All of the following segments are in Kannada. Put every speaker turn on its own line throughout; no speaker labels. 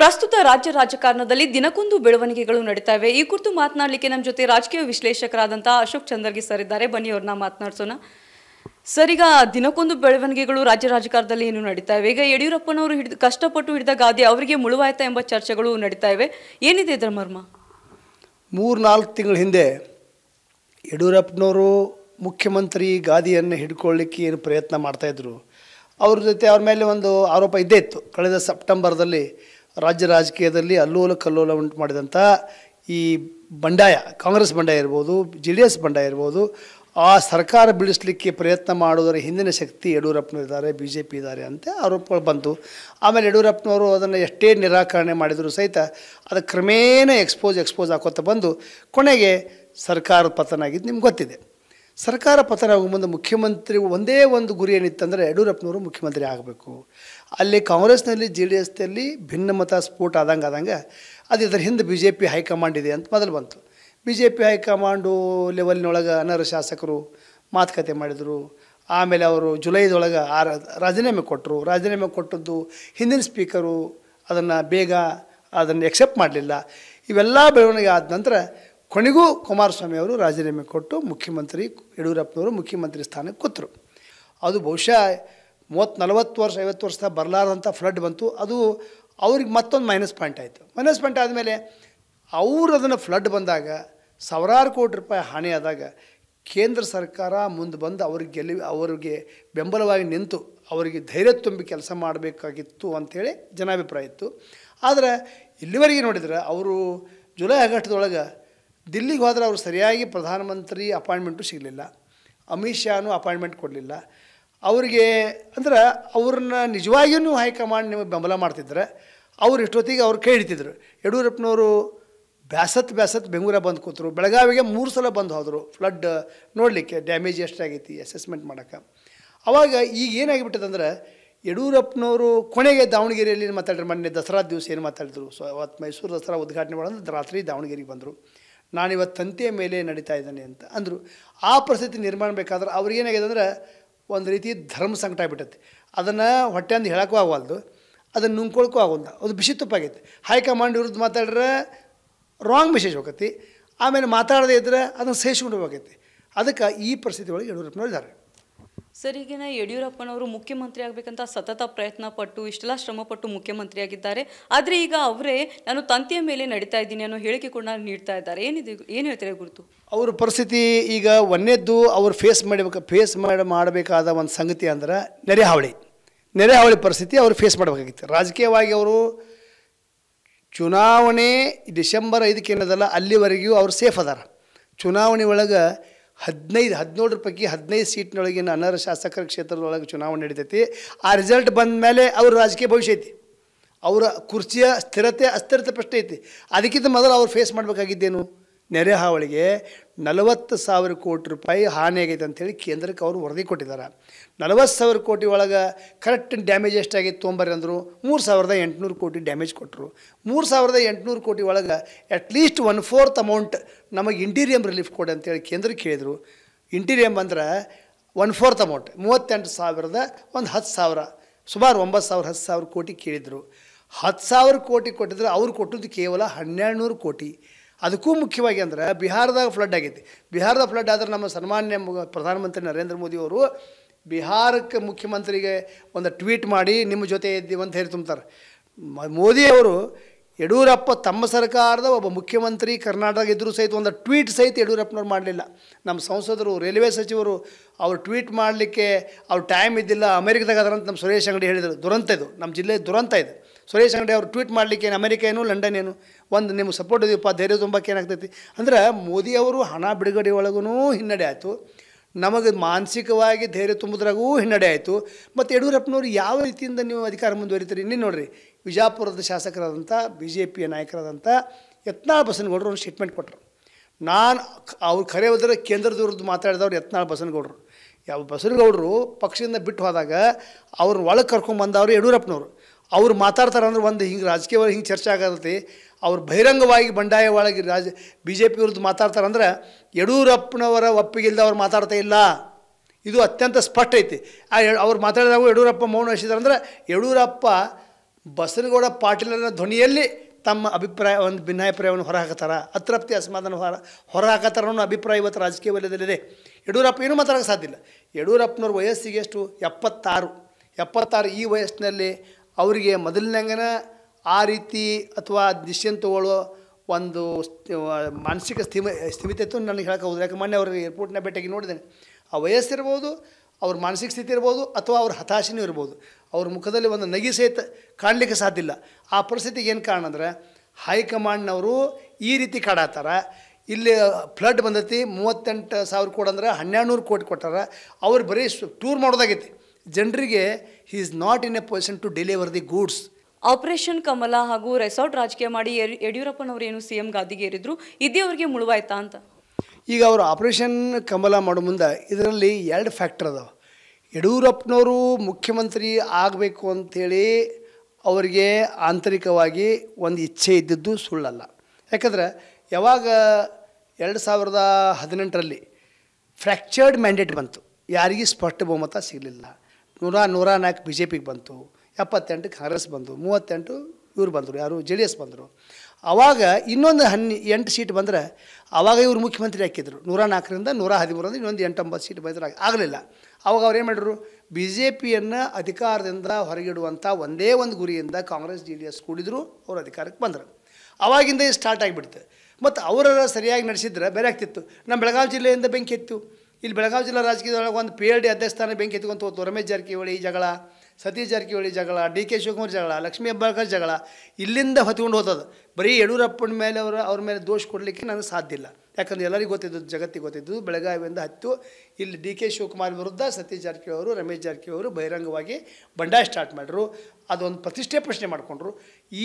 ಪ್ರಸ್ತುತ ರಾಜ್ಯ ರಾಜಕಾರಣದಲ್ಲಿ ದಿನಕ್ಕೊಂದು ಬೆಳವಣಿಗೆಗಳು ನಡೀತಾ ಇವೆ ಈ ಕುರಿತು ಮಾತನಾಡಲಿಕ್ಕೆ ನಮ್ಮ ಜೊತೆ ರಾಜಕೀಯ ವಿಶ್ಲೇಷಕರಾದಂತಹ ಅಶೋಕ್ ಚಂದರ್ಗಿ ಸರ್ ಇದ್ದಾರೆ ಬನ್ನಿ ಅವ್ರನ್ನ ಮಾತನಾಡಿಸೋಣ ಸರ್ ಈಗ ದಿನಕ್ಕೊಂದು ಬೆಳವಣಿಗೆಗಳು ರಾಜ್ಯ ರಾಜಕಾರಣದಲ್ಲಿ ಏನು ನಡೀತಾ ಇವೆ ಈಗ ಯಡಿಯೂರಪ್ಪನವರು ಹಿಡಿದು ಕಷ್ಟಪಟ್ಟು ಹಿಡಿದ ಗಾದೆ ಅವರಿಗೆ ಮುಳುವಾಯ್ತಾ ಎಂಬ ಚರ್ಚೆಗಳು ನಡೀತಾ ಇವೆ ಏನಿದೆ ಇದರ ಮರ್ಮ
ಮೂರು ನಾಲ್ಕು ತಿಂಗಳ ಹಿಂದೆ ಯಡಿಯೂರಪ್ಪನವರು ಮುಖ್ಯಮಂತ್ರಿ ಗಾದಿಯನ್ನು ಹಿಡ್ಕೊಳ್ಳಿಕ್ಕೆ ಏನು ಪ್ರಯತ್ನ ಮಾಡ್ತಾಯಿದ್ರು ಅವ್ರ ಜೊತೆ ಅವ್ರ ಮೇಲೆ ಒಂದು ಆರೋಪ ಇದ್ದೇ ಇತ್ತು ಕಳೆದ ಸೆಪ್ಟೆಂಬರ್ದಲ್ಲಿ ರಾಜ್ಯ ರಾಜಕೀಯದಲ್ಲಿ ಅಲ್ಲೋಲ ಕಲ್ಲೋಲ ಉಂಟು ಮಾಡಿದಂಥ ಈ ಬಂಡಾಯ ಕಾಂಗ್ರೆಸ್ ಬಂಡಾಯ ಇರ್ಬೋದು ಜೆ ಡಿ ಎಸ್ ಬಂಡಾಯ ಇರ್ಬೋದು ಆ ಸರ್ಕಾರ ಬೀಳಿಸಲಿಕ್ಕೆ ಪ್ರಯತ್ನ ಮಾಡುವುದರ ಹಿಂದಿನ ಶಕ್ತಿ ಯಡಿಯೂರಪ್ಪನವರಿದ್ದಾರೆ ಬಿ ಜೆ ಪಿ ಇದ್ದಾರೆ ಅಂತ ಆರೋಪಗಳು ಬಂತು ಆಮೇಲೆ ಯಡಿಯೂರಪ್ಪನವರು ಅದನ್ನು ಎಷ್ಟೇ ನಿರಾಕರಣೆ ಮಾಡಿದರೂ ಸಹಿತ ಅದು ಕ್ರಮೇಣ ಎಕ್ಸ್ಪೋಸ್ ಎಕ್ಸ್ಪೋಸ್ ಹಾಕೋತಾ ಬಂದು ಕೊನೆಗೆ ಸರ್ಕಾರ ಪತನ ಆಗಿದ್ದು ನಿಮ್ಗೆ ಗೊತ್ತಿದೆ ಸರ್ಕಾರ ಪತನ ಆಗುವ ಮುಂದೆ ಮುಖ್ಯಮಂತ್ರಿ ಒಂದೇ ಒಂದು ಗುರಿ ಏನಿತ್ತಂದರೆ ಯಡಿಯೂರಪ್ಪನವರು ಮುಖ್ಯಮಂತ್ರಿ ಆಗಬೇಕು ಅಲ್ಲಿ ಕಾಂಗ್ರೆಸ್ನಲ್ಲಿ ಜೆ ಡಿ ಎಸ್ನಲ್ಲಿ ಭಿನ್ನಮತ ಸ್ಫೋಟ ಆದಂಗೆ ಆದಂಗೆ ಅದು ಇದರ ಹಿಂದೆ ಬಿ ಜೆ ಪಿ ಹೈಕಮಾಂಡ್ ಇದೆ ಅಂತ ಮೊದಲು ಬಂತು ಬಿ ಜೆ ಪಿ ಹೈಕಮಾಂಡು ಲೆವೆಲ್ನೊಳಗೆ ಅನರ್ಹ ಶಾಸಕರು ಮಾತುಕತೆ ಮಾಡಿದರು ಆಮೇಲೆ ಅವರು ಜುಲೈದೊಳಗೆ ಆ ರಾಜೀನಾಮೆ ಕೊಟ್ಟರು ರಾಜೀನಾಮೆ ಕೊಟ್ಟದ್ದು ಹಿಂದಿನ ಸ್ಪೀಕರು ಅದನ್ನು ಬೇಗ ಅದನ್ನು ಎಕ್ಸೆಪ್ಟ್ ಮಾಡಲಿಲ್ಲ ಇವೆಲ್ಲ ಬೆಳವಣಿಗೆ ಆದ ನಂತರ ಕೊನೆಗೂ ಕುಮಾರಸ್ವಾಮಿ ಅವರು ರಾಜೀನಾಮೆ ಕೊಟ್ಟು ಮುಖ್ಯಮಂತ್ರಿ ಯಡಿಯೂರಪ್ಪನವರು ಮುಖ್ಯಮಂತ್ರಿ ಸ್ಥಾನಕ್ಕೆ ಕೂತರು ಅದು ಬಹುಶಃ ಮೂವತ್ತು ನಲವತ್ತು ವರ್ಷ ಐವತ್ತು ವರ್ಷದ ಬರಲಾರದಂಥ ಫ್ಲಡ್ ಬಂತು ಅದು ಅವ್ರಿಗೆ ಮತ್ತೊಂದು ಮೈನಸ್ ಪಾಯಿಂಟ್ ಆಯಿತು ಮೈನಸ್ ಪಾಯಿಂಟ್ ಆದಮೇಲೆ ಅವರು ಅದನ್ನು ಫ್ಲಡ್ ಬಂದಾಗ ಸಾವಿರಾರು ಕೋಟಿ ರೂಪಾಯಿ ಹಾನಿ ಆದಾಗ ಕೇಂದ್ರ ಸರ್ಕಾರ ಮುಂದೆ ಬಂದು ಅವ್ರಿಗೆ ಗೆಲ್ಲ ಅವರಿಗೆ ಬೆಂಬಲವಾಗಿ ನಿಂತು ಅವರಿಗೆ ಧೈರ್ಯ ತುಂಬಿ ಕೆಲಸ ಮಾಡಬೇಕಾಗಿತ್ತು ಅಂಥೇಳಿ ಜನಾಭಿಪ್ರಾಯ ಇತ್ತು ಆದರೆ ಇಲ್ಲಿವರೆಗೆ ನೋಡಿದರೆ ಅವರು ಜುಲೈ ಆಗಸ್ಟ್ದೊಳಗೆ ದಿಲ್ಲಿಗೆ ಹೋದ್ರೆ ಅವರು ಸರಿಯಾಗಿ ಪ್ರಧಾನಮಂತ್ರಿ ಅಪಾಯಿಂಟ್ಮೆಂಟು ಸಿಗಲಿಲ್ಲ ಅಮಿತ್ ಶಾನು ಅಪಾಯಿಂಟ್ಮೆಂಟ್ ಕೊಡಲಿಲ್ಲ ಅವರಿಗೆ ಅಂದ್ರೆ ಅವ್ರನ್ನ ನಿಜವಾಗಿಯೂ ಹೈಕಮಾಂಡ್ ನಿಮಗೆ ಬೆಂಬಲ ಮಾಡ್ತಿದ್ರೆ ಅವ್ರು ಇಷ್ಟೊತ್ತಿಗೆ ಅವ್ರು ಕೈ ಹಿಡಿತಿದ್ರು ಯಡಿಯೂರಪ್ಪನವರು ಬ್ಯಾಸತ್ ಬ್ಯಾಸತ್ ಬೆಂಗಳೂರ ಬಂದು ಕೂತರು ಬೆಳಗಾವಿಗೆ ಮೂರು ಸಲ ಬಂದು ಹೋದರು ಫ್ಲಡ್ ನೋಡಲಿಕ್ಕೆ ಡ್ಯಾಮೇಜ್ ಎಷ್ಟಾಗೈತಿ ಅಸೆಸ್ಮೆಂಟ್ ಮಾಡೋಕ್ಕೆ ಅವಾಗ ಈಗ ಏನಾಗಿಬಿಟ್ಟದಂದ್ರೆ ಯಡಿಯೂರಪ್ಪನವರು ಕೊನೆಗೆ ದಾವಣಗೆರೆಯಲ್ಲಿ ಮಾತಾಡಿದ್ರು ಮೊನ್ನೆ ದಸರಾ ದಿವಸ ಏನು ಮಾತಾಡಿದ್ರು ಸೊ ಅವತ್ತು ಮೈಸೂರು ದಸರಾ ಉದ್ಘಾಟನೆ ಮಾಡೋದ್ರೆ ರಾತ್ರಿ ದಾವಣಗೆರೆಗೆ ಬಂದರು ನಾನಿವತ್ತು ತಂತಿಯ ಮೇಲೆ ನಡೀತಾ ಇದ್ದೇನೆ ಅಂತ ಅಂದರು ಆ ಪರಿಸ್ಥಿತಿ ನಿರ್ಮಾಣ ಬೇಕಾದ್ರೆ ಅವ್ರಿಗೇನಾಗಿದೆ ಅಂದರೆ ಒಂದು ರೀತಿ ಧರ್ಮ ಸಂಕಟ ಆಗ್ಬಿಟ್ಟೈತಿ ಅದನ್ನು ಹೊಟ್ಟೆಂದು ಹೇಳೋಕ್ಕೂ ಆಗವಲ್ದು ಅದನ್ನು ನುಂಗ್ಕೊಳಕ್ಕೂ ಆಗೋಲ್ಲ ಅದು ಬಿಸಿ ತುಪ್ಪಾಗೈತೆ ಹೈಕಮಾಂಡ್ ವಿರುದ್ಧ ಮಾತಾಡ್ರೆ ರಾಂಗ್ ಮೆಸೇಜ್ ಹೋಗತಿ ಆಮೇಲೆ ಮಾತಾಡದೇ ಇದ್ದರೆ ಅದನ್ನು ಸಹಿಸ್ಕೊಂಡು ಹೋಗೈತಿ ಅದಕ್ಕೆ ಈ ಪರಿಸ್ಥಿತಿ ಒಳಗೆ ಯಡಿಯೂರಪ್ಪನವ್ರು ಇದ್ದಾರೆ
ಸರ್ ಈಗಿನ ಯಡಿಯೂರಪ್ಪನವರು ಮುಖ್ಯಮಂತ್ರಿ ಆಗಬೇಕಂತ ಸತತ ಪ್ರಯತ್ನ ಪಟ್ಟು ಇಷ್ಟೆಲ್ಲ ಶ್ರಮಪಟ್ಟು ಆಗಿದ್ದಾರೆ ಆದರೆ ಈಗ ಅವರೇ ನಾನು ತಂತಿಯ ಮೇಲೆ ನಡೀತಾ ಇದ್ದೀನಿ ಅನ್ನೋ ಹೇಳಿಕೆ ಕೂಡ ನೀಡ್ತಾ ಇದ್ದಾರೆ ಏನಿದೆ ಏನು ಹೇಳ್ತಾರೆ ಗುರುತು
ಅವ್ರ ಪರಿಸ್ಥಿತಿ ಈಗ ಒಂದೇದ್ದು ಅವ್ರು ಫೇಸ್ ಮಾಡಬೇಕು ಫೇಸ್ ಮಾಡಿ ಮಾಡಬೇಕಾದ ಒಂದು ಸಂಗತಿ ಅಂದ್ರೆ ನೆರೆಹಾವಳಿ ನೆರೆಹಾವಳಿ ಪರಿಸ್ಥಿತಿ ಅವರು ಫೇಸ್ ಮಾಡಬೇಕಾಗಿತ್ತು ರಾಜಕೀಯವಾಗಿ ಅವರು ಚುನಾವಣೆ ಡಿಸೆಂಬರ್ ಐದಕ್ಕೆ ಏನದಲ್ಲ ಅಲ್ಲಿವರೆಗೂ ಅವರು ಸೇಫ್ ಅದಾರ ಚುನಾವಣೆ ಒಳಗೆ ಹದಿನೈದು ಹದಿನೇಳರ ಪೈಕಿ ಹದಿನೈದು ಸೀಟ್ನೊಳಗಿನ ಅನರ್ಹ ಶಾಸಕರ ಕ್ಷೇತ್ರದೊಳಗೆ ಚುನಾವಣೆ ನಡೀತೈತಿ ಆ ರಿಸಲ್ಟ್ ಬಂದ ಮೇಲೆ ಅವ್ರ ರಾಜಕೀಯ ಭವಿಷ್ಯ ಐತಿ ಅವರ ಕುರ್ಚಿಯ ಸ್ಥಿರತೆ ಅಸ್ಥಿರತೆ ಪ್ರಶ್ನೆ ಐತಿ ಅದಕ್ಕಿಂತ ಮೊದಲು ಅವ್ರು ಫೇಸ್ ಮಾಡಬೇಕಾಗಿದ್ದೇನು ನೆರೆ ಹಾವಳಿಗೆ ನಲವತ್ತು ಸಾವಿರ ಕೋಟಿ ರೂಪಾಯಿ ಹಾನಿಯಾಗೈತೆ ಅಂಥೇಳಿ ಕೇಂದ್ರಕ್ಕೆ ಅವರು ವರದಿ ಕೊಟ್ಟಿದ್ದಾರೆ ನಲವತ್ತು ಸಾವಿರ ಕೋಟಿ ಒಳಗೆ ಕರೆಕ್ಟ್ ಡ್ಯಾಮೇಜ್ ಎಷ್ಟಾಗಿತ್ತು ತೊಂಬರಿ ಅಂದರು ಮೂರು ಸಾವಿರದ ಎಂಟುನೂರು ಕೋಟಿ ಡ್ಯಾಮೇಜ್ ಕೊಟ್ಟರು ಮೂರು ಸಾವಿರದ ಎಂಟುನೂರು ಕೋಟಿ ಒಳಗೆ ಅಟ್ಲೀಸ್ಟ್ ಒನ್ ಫೋರ್ತ್ ಅಮೌಂಟ್ ನಮಗೆ ಇಂಟೀರಿಯಮ್ ರಿಲೀಫ್ ಕೊಡಿ ಅಂತೇಳಿ ಕೇಂದ್ರಕ್ಕೆ ಕೇಳಿದರು ಇಂಟೀರಿಯಮ್ ಅಂದ್ರೆ ಒನ್ ಫೋರ್ತ್ ಅಮೌಂಟ್ ಮೂವತ್ತೆಂಟು ಸಾವಿರದ ಒಂದು ಹತ್ತು ಸಾವಿರ ಸುಮಾರು ಒಂಬತ್ತು ಸಾವಿರ ಹತ್ತು ಸಾವಿರ ಕೋಟಿ ಕೇಳಿದರು ಹತ್ತು ಸಾವಿರ ಕೋಟಿ ಕೊಟ್ಟಿದ್ರೆ ಅವ್ರು ಕೊಟ್ಟಿದ್ದು ಕೇವಲ ಹನ್ನೆರಡು ನೂರು ಕೋಟಿ ಅದಕ್ಕೂ ಮುಖ್ಯವಾಗಿ ಅಂದ್ರೆ ಬಿಹಾರದಾಗ ಫ್ಲಡ್ ಆಗೈತಿ ಬಿಹಾರದ ಫ್ಲಡ್ ಆದ್ರೆ ನಮ್ಮ ಸನ್ಮಾನ್ಯ ಪ್ರಧಾನಮಂತ್ರಿ ನರೇಂದ್ರ ಮೋದಿ ಅವರು ಬಿಹಾರಕ್ಕೆ ಮುಖ್ಯಮಂತ್ರಿಗೆ ಒಂದು ಟ್ವೀಟ್ ಮಾಡಿ ನಿಮ್ಮ ಜೊತೆ ಇದ್ದೀವಿ ಅಂತ ಹೇಳಿ ತುಂಬ್ತಾರೆ ಅವರು ಯಡಿಯೂರಪ್ಪ ತಮ್ಮ ಸರ್ಕಾರದ ಒಬ್ಬ ಮುಖ್ಯಮಂತ್ರಿ ಕರ್ನಾಟಕ ಇದ್ದರೂ ಸಹಿತ ಒಂದು ಟ್ವೀಟ್ ಸಹಿತ ಯಡಿಯೂರಪ್ಪನವ್ರು ಮಾಡಲಿಲ್ಲ ನಮ್ಮ ಸಂಸದರು ರೈಲ್ವೆ ಸಚಿವರು ಅವ್ರು ಟ್ವೀಟ್ ಮಾಡಲಿಕ್ಕೆ ಅವ್ರು ಟೈಮ್ ಇದ್ದಿಲ್ಲ ಅಮೆರಿಕದಾಗ ಅದರಂತ ನಮ್ಮ ಸುರೇಶ್ ಅಂಗಡಿ ಹೇಳಿದರು ದುರಂತ ಇದು ನಮ್ಮ ಜಿಲ್ಲೆ ದುರಂತ ಇದು ಸುರೇಶ್ ಅಂಗಡಿ ಅವರು ಟ್ವೀಟ್ ಮಾಡಲಿಕ್ಕೆ ಏನು ಅಮೆರಿಕ ಏನು ಲಂಡನ್ ಏನು ಒಂದು ನಿಮ್ಗೆ ಸಪೋರ್ಟ್ ಇದೆಯಪ್ಪ ಧೈರ್ಯ ತುಂಬಕ್ಕೆ ಏನಾಗ್ತೈತಿ ಅಂದ್ರೆ ಮೋದಿಯವರು ಹಣ ಬಿಡುಗಡೆ ಒಳಗೂ ಹಿನ್ನಡೆ ಆಯಿತು ನಮಗೆ ಮಾನಸಿಕವಾಗಿ ಧೈರ್ಯ ತುಂಬುದ್ರಾಗೂ ಹಿನ್ನಡೆ ಆಯಿತು ಮತ್ತು ಯಡಿಯೂರಪ್ಪನವರು ಯಾವ ರೀತಿಯಿಂದ ನೀವು ಅಧಿಕಾರ ಮುಂದುವರಿತೀರಿ ಇನ್ನೇ ನೋಡಿರಿ ವಿಜಾಪುರದ ಶಾಸಕರಾದಂಥ ಬಿ ಜೆ ಪಿಯ ನಾಯಕರಾದಂಥ ಯತ್ನಾಳ್ ಬಸನಗೌಡರು ಒಂದು ಸ್ಟೇಟ್ಮೆಂಟ್ ಕೊಟ್ಟರು ನಾನು ಅವ್ರು ಕರೆ ಹೋದರೆ ಕೇಂದ್ರದವ್ರದ್ದು ಮಾತಾಡಿದವರು ಮಾತಾಡಿದವ್ರು ಯತ್ನಾಳ್ ಬಸನಗೌಡರು ಯಾವ ಬಸನಗೌಡರು ಪಕ್ಷದಿಂದ ಬಿಟ್ಟು ಹೋದಾಗ ಅವ್ರನ್ನ ಒಳಗೆ ಬಂದವರು ಯಡಿಯೂರಪ್ಪನವರು ಅವ್ರು ಮಾತಾಡ್ತಾರೆ ಅಂದ್ರೆ ಒಂದು ಹಿಂಗೆ ರಾಜಕೀಯವಾಗಿ ಹಿಂಗೆ ಚರ್ಚೆ ಆಗತ್ತೆ ಅವ್ರು ಬಹಿರಂಗವಾಗಿ ಬಂಡಾಯ ರಾಜ ಬಿ ಜೆ ಪಿ ವಿರುದ್ಧ ಮಾತಾಡ್ತಾರೆ ಅಂದ್ರೆ ಯಡಿಯೂರಪ್ಪನವರ ಒಪ್ಪಿಗೆ ಅವ್ರು ಮಾತಾಡ್ತಾ ಇಲ್ಲ ಇದು ಅತ್ಯಂತ ಸ್ಪಷ್ಟ ಐತಿ ಆ ಅವ್ರು ಮಾತಾಡಿದಾಗ ಯಡಿಯೂರಪ್ಪ ಮೌನ ವಹಿಸಿದ್ದಾರೆ ಅಂದ್ರೆ ಯಡಿಯೂರಪ್ಪ ಬಸನಗೌಡ ಪಾಟೀಲರ ಧ್ವನಿಯಲ್ಲಿ ತಮ್ಮ ಅಭಿಪ್ರಾಯ ಒಂದು ಭಿನ್ನಾಭಿಪ್ರಾಯವನ್ನು ಹೊರಹಾಕತ್ತಾರ ಅತೃಪ್ತಿ ಅಸಮಾಧಾನ ಹೊರ ಹೊರಹಾಕತ್ತಾರ ಅನ್ನೋ ಅಭಿಪ್ರಾಯ ಇವತ್ತು ರಾಜಕೀಯ ವಲಯದಲ್ಲಿದೆ ಯಡಿಯೂರಪ್ಪ ಏನೂ ಮಾತಾಡೋಕ್ಕೆ ಸಾಧ್ಯ ಇಲ್ಲ ಯಡಿಯೂರಪ್ಪನವ್ರ ವಯಸ್ಸಿಗೆ ಎಷ್ಟು ಎಪ್ಪತ್ತಾರು ಎಪ್ಪತ್ತಾರು ಈ ವಯಸ್ಸಿನಲ್ಲಿ ಅವರಿಗೆ ಮೊದಲಿನಂಗನ ಆ ರೀತಿ ಅಥವಾ ಡಿಸಿಷನ್ ಒಂದು ಮಾನಸಿಕ ಸ್ಥಿತಿ ಸ್ಥಿಮಿತತ್ವ ನನಗೆ ಹೇಳಕ್ಕೆ ಹೋದ್ರೆ ಯಾಕೆ ಮೊನ್ನೆ ಅವ್ರಿಗೆ ಏರ್ಪೋರ್ಟ್ನ ಭೇಟಿಗೆ ನೋಡಿದ್ದೇನೆ ಆ ವಯಸ್ಸಿರ್ಬೋದು ಅವ್ರ ಮಾನಸಿಕ ಸ್ಥಿತಿ ಇರ್ಬೋದು ಅಥವಾ ಅವ್ರ ಹತಾಶೆನೂ ಇರ್ಬೋದು ಅವ್ರ ಮುಖದಲ್ಲಿ ಒಂದು ನಗಿ ಸಹಿತ ಕಾಣಲಿಕ್ಕೆ ಸಾಧ್ಯ ಇಲ್ಲ ಆ ಪರಿಸ್ಥಿತಿಗೆ ಏನು ಕಾರಣ ಅಂದರೆ ಹೈಕಮಾಂಡ್ನವರು ಈ ರೀತಿ ಕಾಡಾತಾರ ಇಲ್ಲಿ ಫ್ಲಡ್ ಬಂದೈತಿ ಮೂವತ್ತೆಂಟು ಸಾವಿರ ಕೋಟಿ ಅಂದ್ರೆ ಹನ್ನೆರಡು ನೂರು ಕೋಟಿ ಕೊಟ್ಟಾರ ಅವ್ರು ಬರೀ ಟೂರ್ ಮಾಡೋದಾಗೈತಿ ಜನರಿಗೆ he is not in a position to deliver the goods
operation Kamala ಹಾಗೂ ರೆಸಾರ್ಟ್ ರಾಜಕೀಯ ಮಾಡಿ ಯಡಿಯೂರಪ್ಪನವರು ಏನು ಸಿ ಎಂ ಗಾದಿಗೆ ಏರಿದ್ರು ಇದೇ ಅವರಿಗೆ ಮುಳುವಾಯ್ತಾ ಅಂತ
ಈಗ ಅವರು ಆಪರೇಷನ್ ಕಮಲ ಮಾಡೋ ಮುಂದೆ ಇದರಲ್ಲಿ ಎರಡು ಫ್ಯಾಕ್ಟರ್ ಅದಾವೆ ಯಡಿಯೂರಪ್ಪನವರು ಮುಖ್ಯಮಂತ್ರಿ ಆಗಬೇಕು ಅಂಥೇಳಿ ಅವರಿಗೆ ಆಂತರಿಕವಾಗಿ ಒಂದು ಇಚ್ಛೆ ಇದ್ದಿದ್ದು ಸುಳ್ಳಲ್ಲ ಯಾಕಂದ್ರೆ ಯಾವಾಗ ಎರಡು ಸಾವಿರದ ಹದಿನೆಂಟರಲ್ಲಿ ಫ್ರ್ಯಾಕ್ಚರ್ಡ್ ಮ್ಯಾಂಡೇಟ್ ಬಂತು ಯಾರಿಗೂ ಸ್ಪಷ್ಟ ಬಹುಮತ ಸಿಗಲಿಲ್ಲ ನೂರ ನೂರ ನಾಲ್ಕು ಬಿ ಜೆ ಪಿಗೆ ಬಂತು ಎಪ್ಪತ್ತೆಂಟು ಕಾಂಗ್ರೆಸ್ ಬಂತು ಮೂವತ್ತೆಂಟು ಇವ್ರು ಬಂದರು ಯಾರು ಜೆ ಡಿ ಎಸ್ ಬಂದರು ಆವಾಗ ಇನ್ನೊಂದು ಹನ್ನೆ ಎಂಟು ಸೀಟ್ ಬಂದರೆ ಆವಾಗ ಇವರು ಮುಖ್ಯಮಂತ್ರಿ ಹಾಕಿದ್ರು ನೂರ ನಾಲ್ಕರಿಂದ ನೂರ ಹದಿಮೂರರಿಂದ ಇನ್ನೊಂದು ಎಂಟೊಂಬತ್ತು ಸೀಟ್ ಬೈದ್ರಾಗ ಆಗಲಿಲ್ಲ ಆವಾಗ ಅವ್ರು ಏನು ಮಾಡಿದ್ರು ಬಿ ಜೆ ಪಿಯನ್ನು ಅಧಿಕಾರದಿಂದ ಹೊರಗಿಡುವಂಥ ಒಂದೇ ಒಂದು ಗುರಿಯಿಂದ ಕಾಂಗ್ರೆಸ್ ಜೆ ಡಿ ಎಸ್ ಕೂಡಿದ್ರು ಅವರು ಅಧಿಕಾರಕ್ಕೆ ಬಂದರು ಆವಾಗಿಂದ ಸ್ಟಾರ್ಟ್ ಆಗಿಬಿಡ್ತು ಮತ್ತು ಅವರೆಲ್ಲ ಸರಿಯಾಗಿ ನಡೆಸಿದ್ರೆ ಬೇರೆ ಆಗ್ತಿತ್ತು ನಮ್ಮ ಬೆಳಗಾವಿ ಜಿಲ್ಲೆಯಿಂದ ಬೆಂಕಿ ಇತ್ತು ಇಲ್ಲಿ ಬೆಳಗಾವಿ ಜಿಲ್ಲಾ ರಾಜಕೀಯದೊಳಗೆ ಒಂದು ಪಿ ಎಲ್ ಡಿ ಅಧ್ಯಕ್ಷಸ್ಥಾನ ಬೆಂಕಿ ಎತ್ಕೊಂತ ಹೋಗ್ತು ರಮೇಶ್ ಜಾರಕಿಹೊಳಿ ಜಗಳ ಸತೀಶ್ ಜಾರಕಿಹೊಳಿ ಜಗಳ ಡಿ ಕೆ ಶಿವಕುಮಾರ್ ಜಗಳ ಲಕ್ಷ್ಮೀ ಹೆಬ್ಬಾಳ್ಕರ್ ಜಗಳ ಇಲ್ಲಿಂದ ಹೊತ್ಕೊಂಡು ಹೋತದ ಬರೀ ಯಡಿಯೂರಪ್ಪನ ಮೇಲೆ ಅವರು ಅವ್ರ ಮೇಲೆ ದೋಷ ಕೊಡಲಿಕ್ಕೆ ನನಗೆ ಸಾಧ್ಯ ಇಲ್ಲ ಯಾಕಂದರೆ ಎಲ್ಲರಿಗೂ ಗೊತ್ತಿದ್ದು ಜಗತ್ತಿಗೆ ಗೊತ್ತಿದ್ದು ಬೆಳಗಾವಿಯಿಂದ ಹತ್ತು ಇಲ್ಲಿ ಡಿ ಕೆ ಶಿವಕುಮಾರ್ ವಿರುದ್ಧ ಸತೀಶ್ ಜಾರಕಿಹೊಳಿ ಅವರು ರಮೇಶ್ ಜಾರಕಿಹೊಳಿ ಅವರು ಬಹಿರಂಗವಾಗಿ ಬಂಡಾಯ ಸ್ಟಾರ್ಟ್ ಮಾಡಿದ್ರು ಅದೊಂದು ಪ್ರತಿಷ್ಠೆ ಪ್ರಶ್ನೆ ಮಾಡಿಕೊಂಡ್ರು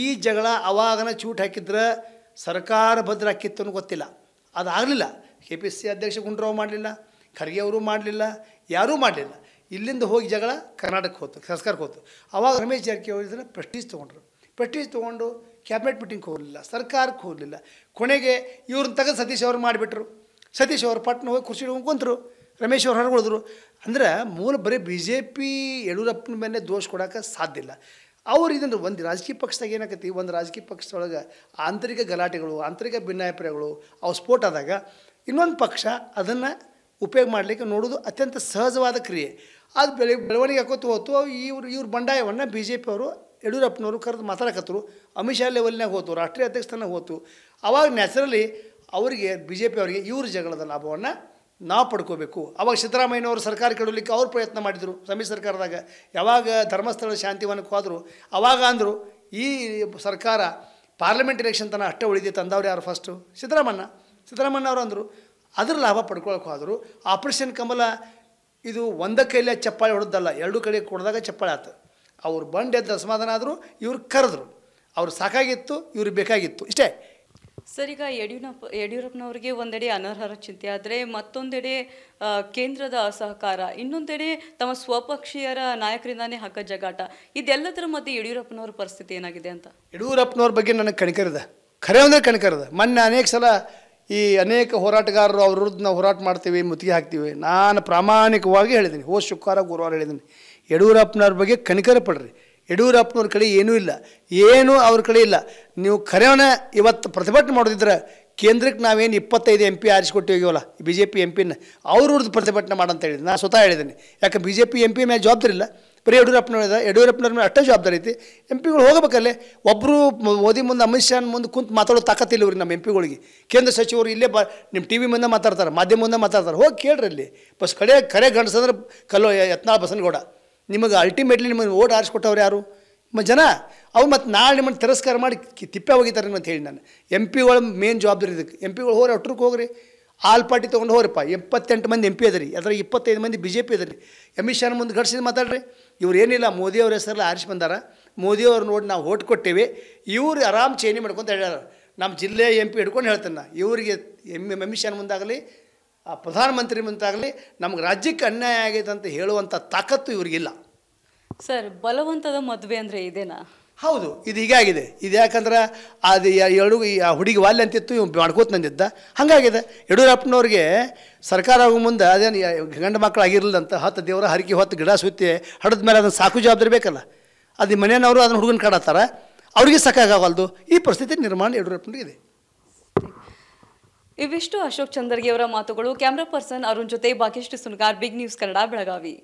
ಈ ಜಗಳ ಅವಾಗನ ಚೂಟ್ ಹಾಕಿದ್ರೆ ಸರ್ಕಾರ ಭದ್ರ ಹಾಕಿತ್ತು ಗೊತ್ತಿಲ್ಲ ಆಗಲಿಲ್ಲ ಕೆ ಪಿ ಸಿ ಅಧ್ಯಕ್ಷ ಗುಂಡ್ರಾವ್ ಮಾಡಲಿಲ್ಲ ಖರ್ಗೆ ಅವರು ಮಾಡಲಿಲ್ಲ ಯಾರೂ ಮಾಡಲಿಲ್ಲ ಇಲ್ಲಿಂದ ಹೋಗಿ ಜಗಳ ಕರ್ನಾಟಕಕ್ಕೆ ಹೋತು ಸರ್ಕಾರಕ್ಕೆ ಹೋತು ಆವಾಗ ರಮೇಶ್ ಜಾರಕಿಹೊಳಿ ಇದನ್ನು ಪ್ರೆಸ್ಟೀಜ್ ತೊಗೊಂಡ್ರು ಪ್ರೆಸ್ಟೀಜ್ ತೊಗೊಂಡು ಕ್ಯಾಬಿನೆಟ್ ಮೀಟಿಂಗ್ ಹೋಗಲಿಲ್ಲ ಸರ್ಕಾರಕ್ಕೆ ಹೋಗಲಿಲ್ಲ ಕೊನೆಗೆ ಇವ್ರನ್ನ ತಗದು ಸತೀಶ್ ಅವರು ಮಾಡಿಬಿಟ್ರು ಸತೀಶ್ ಅವರು ಪಟ್ನ ಹೋಗಿ ಕುರ್ಚಿ ಕುಂತರು ರಮೇಶ್ ಅವ್ರು ಹೊರಗುಳಿದ್ರು ಅಂದ್ರೆ ಮೂಲ ಬರೀ ಬಿ ಜೆ ಪಿ ಯಡಿಯೂರಪ್ಪನ ಮೇಲೆ ದೋಷ ಕೊಡೋಕೆ ಸಾಧ್ಯ ಇಲ್ಲ ಅವ್ರು ಇದನ್ನು ಒಂದು ರಾಜಕೀಯ ಪಕ್ಷದಾಗ ಏನಾಗತ್ತೆ ಒಂದು ರಾಜಕೀಯ ಪಕ್ಷದೊಳಗೆ ಆಂತರಿಕ ಗಲಾಟೆಗಳು ಆಂತರಿಕ ಭಿನ್ನಾಭಿಪ್ರಾಯಗಳು ಅವು ಸ್ಫೋಟ ಆದಾಗ ಇನ್ನೊಂದು ಪಕ್ಷ ಅದನ್ನು ಉಪಯೋಗ ಮಾಡಲಿಕ್ಕೆ ನೋಡೋದು ಅತ್ಯಂತ ಸಹಜವಾದ ಕ್ರಿಯೆ ಅದು ಬೆಳೆ ಬೆಳವಣಿಗೆ ಹಾಕೋತು ಹೋತು ಇವ್ರು ಇವ್ರ ಬಂಡಾಯವನ್ನು ಬಿ ಜೆ ಪಿಯವರು ಯಡಿಯೂರಪ್ಪನವರು ಕರೆದು ಮಾತಾಡಕತ್ತರು ಅಮಿತ್ ಶಾ ಲೆವೆಲ್ನಾಗ ಹೋತು ರಾಷ್ಟ್ರೀಯ ಅಧ್ಯಕ್ಷತನ ಹೋತು ಆವಾಗ ನ್ಯಾಚುರಲಿ ಅವರಿಗೆ ಬಿ ಜೆ ಪಿ ಅವರಿಗೆ ಇವ್ರ ಜಗಳದ ಲಾಭವನ್ನು ನಾವು ಪಡ್ಕೋಬೇಕು ಆವಾಗ ಸಿದ್ದರಾಮಯ್ಯನವರು ಸರ್ಕಾರ ಕೆಡಲಿಕ್ಕೆ ಅವ್ರು ಪ್ರಯತ್ನ ಮಾಡಿದರು ಸಮೀ ಸರ್ಕಾರದಾಗ ಯಾವಾಗ ಧರ್ಮಸ್ಥಳ ಶಾಂತಿವನಕ್ಕೆ ಹೋದರು ಆವಾಗ ಅಂದರು ಈ ಸರ್ಕಾರ ಪಾರ್ಲಿಮೆಂಟ್ ಎಲೆಕ್ಷನ್ ತನಕ ಅಷ್ಟೇ ಉಳಿದಿತ್ತು ಅಂದವ್ರು ಯಾರು ಫಸ್ಟು ಸಿದ್ದರಾಮಣ್ಣ ಸಿದ್ದರಾಮಣ್ಣ ಅವರು ಅಂದರು ಅದರ ಲಾಭ ಪಡ್ಕೊಳಕ್ಕೆ ಹೋದರು ಆಪ್ರೇಷನ್ ಕಮಲ ಇದು ಒಂದ ಕೈಲೇ ಚಪ್ಪಾಳೆ ಹೊಡೆದಲ್ಲ ಎರಡು ಕಡೆ ಕೊಡಿದಾಗ ಚಪ್ಪಾಳೆ ಆತು ಅವ್ರು ಬಂಡೆ ಎದ್ದು ಅಸಮಾಧಾನ ಆದರೂ ಇವ್ರು ಕರೆದ್ರು ಅವ್ರು ಸಾಕಾಗಿತ್ತು ಇವ್ರಿಗೆ ಬೇಕಾಗಿತ್ತು ಇಷ್ಟೇ
ಸರ್ ಈಗ ಯಡಿಯೂರಪ್ಪ ಯಡಿಯೂರಪ್ಪನವ್ರಿಗೆ ಒಂದೆಡೆ ಅನರ್ಹರ ಚಿಂತೆ ಆದರೆ ಮತ್ತೊಂದೆಡೆ ಕೇಂದ್ರದ ಅಸಹಕಾರ ಇನ್ನೊಂದೆಡೆ ತಮ್ಮ ಸ್ವಪಕ್ಷೀಯರ ನಾಯಕರಿಂದಾನೇ ಹಕ್ಕ ಜಗಾಟ ಇದೆಲ್ಲದರ ಮಧ್ಯೆ ಯಡಿಯೂರಪ್ಪನವ್ರ ಪರಿಸ್ಥಿತಿ ಏನಾಗಿದೆ ಅಂತ ಯಡಿಯೂರಪ್ಪನವ್ರ
ಬಗ್ಗೆ ನನಗೆ ಕಣಕರಿದೆ ಖರೆ ಅಂದರೆ ಕಣಕರಿದೆ ಮೊನ್ನೆ ಅನೇಕ ಸಲ ಈ ಅನೇಕ ಹೋರಾಟಗಾರರು ಅವ್ರ ವಿರುದ್ಧ ನಾವು ಹೋರಾಟ ಮಾಡ್ತೀವಿ ಮುತ್ತಿಗೆ ಹಾಕ್ತೀವಿ ನಾನು ಪ್ರಾಮಾಣಿಕವಾಗಿ ಹೇಳಿದ್ದೀನಿ ಓ ಶುಕ್ರವಾರ ಗುರುವಾರ ಹೇಳಿದ್ದೀನಿ ಯಡಿಯೂರಪ್ಪನವ್ರ ಬಗ್ಗೆ ಕನಿಕರ ಪಡ್ರಿ ಯಡಿಯೂರಪ್ಪನವ್ರ ಕಡೆ ಏನೂ ಇಲ್ಲ ಏನೂ ಅವ್ರ ಕಡೆ ಇಲ್ಲ ನೀವು ಕರೆಯೋಣ ಇವತ್ತು ಪ್ರತಿಭಟನೆ ಮಾಡೋದಿದ್ರೆ ಕೇಂದ್ರಕ್ಕೆ ನಾವೇನು ಇಪ್ಪತ್ತೈದು ಎಂ ಪಿ ಆರಿಸ್ಕೊಟ್ಟಿವಲ್ಲ ಹೋಗ್ಯವಲ್ಲ ಬಿ ಜೆ ಪಿ ಎಂ ಪಿನ ಅವ್ರ ವಿರುದ್ಧ ಪ್ರತಿಭಟನೆ ಮಾಡಂತ ಹೇಳಿದ್ದೀನಿ ನಾನು ಸ್ವತಃ ಹೇಳಿದ್ದೀನಿ ಯಾಕೆ B J P M P ಮೇಲೆ ಜವಾಬ್ದಾರಿ ಇಲ್ಲ ಬರೀ ಯಡಿಯೂರಪ್ಪನವ್ರದ ಯಡಿಯೂರಪ್ಪನವ್ರ ಮೇಲೆ ಅಷ್ಟೇ ಜವಾಬ್ದಾರಿ ಐತಿ ಎಂ ಪಿಗಳು ಹೋಗಬೇಕಲ್ಲೇ ಒಬ್ಬರು ಮೋದಿ ಮುಂದೆ ಅಮಿತ್ ಶಾನ್ ಮುಂದೆ ಕುಂತು ಮಾತಾಡೋ ತಾಕತ್ತಿಲ್ಲ ಇವ್ರಿ ನಮ್ಮ ಎಂ ಪಿಗಳಿಗೆ ಕೇಂದ್ರ ಸಚಿವರು ಇಲ್ಲೇ ಬ ನಿಮ್ಮ ಟಿ ವಿ ಮುಂದೆ ಮಾತಾಡ್ತಾರೆ ಮಾಧ್ಯಮ ಮುಂದೆ ಮಾತಾಡ್ತಾರೆ ಹೋಗಿ ಕೇಳ್ರಿ ಅಲ್ಲಿ ಬಸ್ ಕಡೆ ಕರೆ ಗಂಡಸಂದ್ರೆ ಕಲ್ಲೋ ಯತ್ನಾಳ್ ಬಸನಗೌಡ ನಿಮಗೆ ಅಲ್ಟಿಮೇಟ್ಲಿ ನಿಮಗೆ ಓಟ್ ಆರಿಸ್ಕೊಟ್ಟವ್ರು ಯಾರು ಮ ಜನ ಅವ್ರು ಮತ್ತು ನಾಳೆ ನಿಮ್ಮನ್ನು ತಿರಸ್ಕಾರ ಮಾಡಿ ತಿಪ್ಪೆ ಹೋಗಿದ್ದಾರೆ ಅಂತ ಹೇಳಿ ನಾನು ಎಂ ಪಿಗಳ ಮೇನ್ ಜವಾಬ್ದಾರಿ ಇದಕ್ಕೆ ಎಂ ಪಿಗಳು ಹೋಗ್ರಿ ಅಟ್ರಕ್ಕೆ ಹೋಗ್ರಿ ಆಲ್ ಪಾರ್ಟಿ ತೊಗೊಂಡು ಹೋಗ್ರಿಪ್ಪ ಎಪ್ಪತ್ತೆಂಟು ಮಂದಿ ಎಂ ಪಿ ಅದರಿ ಅದರ ಇಪ್ಪತ್ತೈದು ಮಂದಿ ಬಿ ಜೆ ಪಿ ಅದರಿ ಅಮಿತ್ ಶಾ ಮುಂದೆ ಘಟಿಸಿದ ಮಾತಾಡ್ರಿ ಇವ್ರು ಏನಿಲ್ಲ ಮೋದಿಯವ್ರ ಹೆಸರಲ್ಲಿ ಆರಿಸಿ ಬಂದಾರ ಮೋದಿಯವ್ರು ನೋಡಿ ನಾವು ಓಟ್ ಕೊಟ್ಟೇವೆ ಇವ್ರು ಆರಾಮ್ ಚೇಂಜ್ ಮಾಡ್ಕೊಂತ ಹೇಳ್ಯಾರ ನಮ್ಮ ಜಿಲ್ಲೆ ಎಂ ಪಿ ಹಿಡ್ಕೊಂಡು ಹೇಳ್ತೇನೆ ನಾ ಇವರಿಗೆ ಎಮ್ ಎಮಿಷನ್ ಮುಂದಾಗಲಿ ಆ ಪ್ರಧಾನಮಂತ್ರಿ ಮುಂದಾಗಲಿ ನಮ್ಗೆ ರಾಜ್ಯಕ್ಕೆ ಅನ್ಯಾಯ ಆಗಿದೆ ಅಂತ ಹೇಳುವಂಥ ತಾಕತ್ತು ಇವ್ರಿಗಿಲ್ಲ
ಸರ್ ಬಲವಂತದ ಮದುವೆ ಅಂದರೆ ಇದೇನಾ
ಹೌದು ಇದು ಹೀಗಾಗಿದೆ ಇದು ಯಾಕಂದ್ರೆ ಅದು ಎರಡು ಆ ಹುಡುಗಿ ವಾಲ್ಯ ಅಂತಿತ್ತು ಇವ್ನು ಮಾಡ್ಕೋತ ನಂದಿದ್ದ ಹಾಗಾಗಿದೆ ಯಡಿಯೂರಪ್ಪನವ್ರಿಗೆ ಸರ್ಕಾರ ಆಗೋ ಮುಂದೆ ಅದೇನು ಗಂಡು ಮಕ್ಕಳು ಆಗಿರಲಿಲ್ಲ ಅಂತ ಹತ್ತು ದೇವರ ಹರಕೆ ಹೊತ್ತು ಗಿಡ ಸುತ್ತಿ ಹಡದ ಮೇಲೆ ಅದನ್ನು ಸಾಕು ಜವಾಬ್ದಾರಿ ಬೇಕಲ್ಲ ಅದು ಮನೆಯವರು ಅದನ್ನು ಹುಡುಗನ ಕಾಡತ್ತಾರ ಅವ್ರಿಗೆ ಸಾಕಾಗವಲ್ದು ಈ ಪರಿಸ್ಥಿತಿ ನಿರ್ಮಾಣ ಯಡಿಯೂರಪ್ಪನಿಗಿದೆ ಇದೆ
ಇವಿಷ್ಟು ಅಶೋಕ್ ಚಂದರ್ಗಿಯವರ ಮಾತುಗಳು ಕ್ಯಾಮ್ರಾ ಪರ್ಸನ್ ಅರುಣ್ ಜೊತೆ ಬಾಕಿಷ್ಟು ಸುನಗಾರ್ ಬಿಗ್ ನ್ಯೂಸ್ ಕನ್ನಡ ಬೆಳಗಾವಿ